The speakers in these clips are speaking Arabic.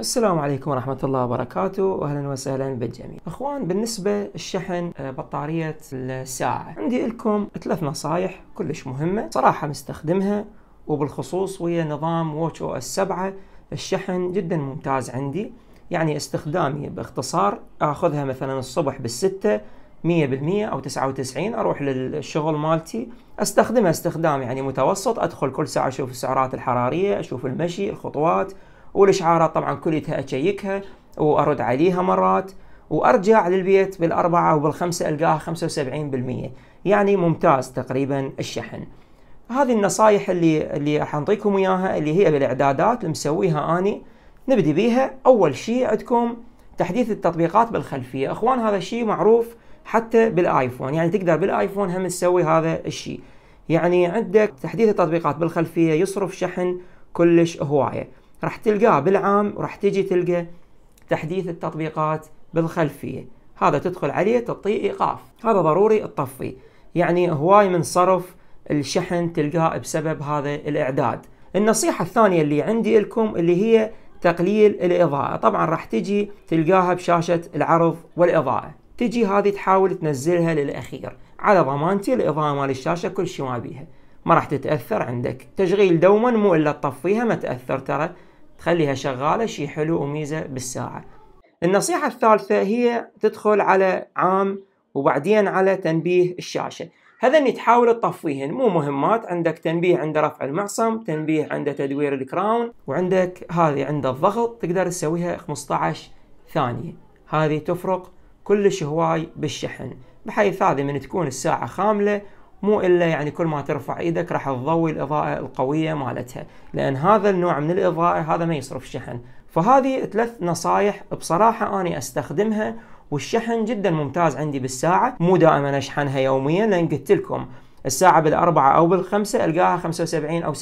السلام عليكم ورحمة الله وبركاته وأهلا وسهلا بالجميع أخوان بالنسبة الشحن آه، بطارية الساعة عندي لكم ثلاث نصايح كلش مهمة صراحة مستخدمها وبالخصوص ويا نظام واتش او اس 7 الشحن جدا ممتاز عندي يعني استخدامي باختصار اخذها مثلا الصبح بالستة 100% او 99 اروح للشغل مالتي استخدمها استخدام يعني متوسط ادخل كل ساعه اشوف السعرات الحراريه اشوف المشي الخطوات والاشعارات طبعا كلها اشيكها وارد عليها مرات وارجع للبيت بالاربعه وبالخمسه القاها 75% يعني ممتاز تقريبا الشحن. هذه النصائح اللي اللي حنعطيكم اياها اللي هي بالاعدادات اللي مسويها اني نبدي بيها اول شيء عندكم تحديث التطبيقات بالخلفيه، اخوان هذا الشيء معروف حتى بالايفون يعني تقدر بالايفون هم تسوي هذا الشيء. يعني عندك تحديث التطبيقات بالخلفيه يصرف شحن كلش هوايه. راح تلقاه بالعام وراح تجي تلقى تحديث التطبيقات بالخلفيه هذا تدخل عليه تطي ايقاف هذا ضروري تطفي يعني هواي من صرف الشحن تلقاه بسبب هذا الاعداد النصيحة الثانية اللي عندي لكم اللي هي تقليل الإضاءة طبعا راح تجي تلقاها بشاشة العرض والإضاءة تجي هذه تحاول تنزلها للأخير على ضمانتي الإضاءة مال الشاشة كل شيء ما بيها ما راح تتأثر عندك تشغيل دوما مو إلا تطفيها ما تأثر ترى خليها شغالة شيء حلو وميزة بالساعة النصيحة الثالثة هي تدخل على عام وبعدين على تنبيه الشاشة اللي تحاول تطفيهن مو مهمات عندك تنبيه عند رفع المعصم تنبيه عند تدوير الكراون وعندك هذه عند الضغط تقدر تسويها 15 ثانية هذه تفرق كلش هواي بالشحن بحيث هذه من تكون الساعة خاملة مو الا يعني كل ما ترفع ايدك راح تضوي الاضاءه القويه مالتها لان هذا النوع من الاضاءه هذا ما يصرف شحن فهذه ثلاث نصايح بصراحه انا استخدمها والشحن جدا ممتاز عندي بالساعه مو دائما اشحنها يوميا لان قلت لكم الساعه بالاربعه او بالخمسه القاها 75 او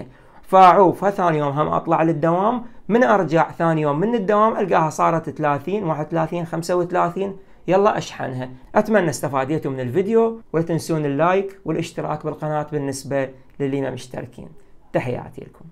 70% فاعوفها ثاني يوم هم اطلع للدوام من ارجع ثاني يوم من الدوام القاها صارت 30 31 35 يلا أشحنها أتمنى استفاديتوا من الفيديو ولا تنسون اللايك والاشتراك بالقناة بالنسبة للي ما مشتركين تحياتي لكم